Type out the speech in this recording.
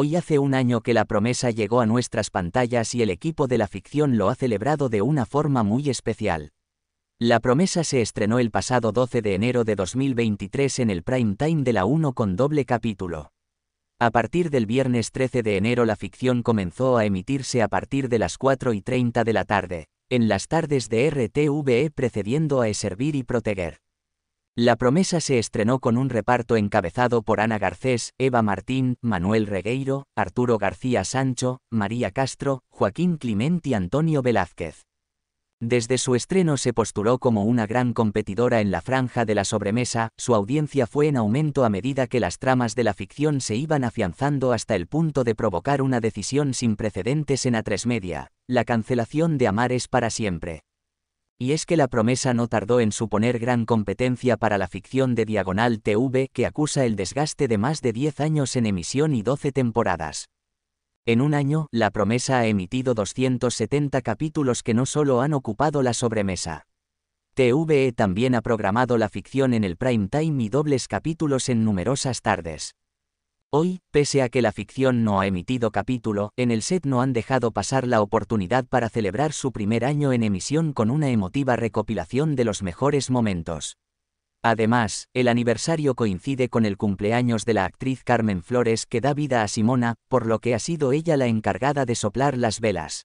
Hoy hace un año que la promesa llegó a nuestras pantallas y el equipo de la ficción lo ha celebrado de una forma muy especial. La promesa se estrenó el pasado 12 de enero de 2023 en el prime time de la 1 con doble capítulo. A partir del viernes 13 de enero la ficción comenzó a emitirse a partir de las 4 y 30 de la tarde, en las tardes de RTVE precediendo a Servir y Proteger. La promesa se estrenó con un reparto encabezado por Ana Garcés, Eva Martín, Manuel Regueiro, Arturo García Sancho, María Castro, Joaquín Clement y Antonio Velázquez. Desde su estreno se postuló como una gran competidora en la franja de la sobremesa, su audiencia fue en aumento a medida que las tramas de la ficción se iban afianzando hasta el punto de provocar una decisión sin precedentes en A3 Media, la cancelación de Amares para siempre. Y es que la promesa no tardó en suponer gran competencia para la ficción de Diagonal TV que acusa el desgaste de más de 10 años en emisión y 12 temporadas. En un año, la promesa ha emitido 270 capítulos que no solo han ocupado la sobremesa. TVE también ha programado la ficción en el prime time y dobles capítulos en numerosas tardes. Hoy, pese a que la ficción no ha emitido capítulo, en el set no han dejado pasar la oportunidad para celebrar su primer año en emisión con una emotiva recopilación de los mejores momentos. Además, el aniversario coincide con el cumpleaños de la actriz Carmen Flores que da vida a Simona, por lo que ha sido ella la encargada de soplar las velas.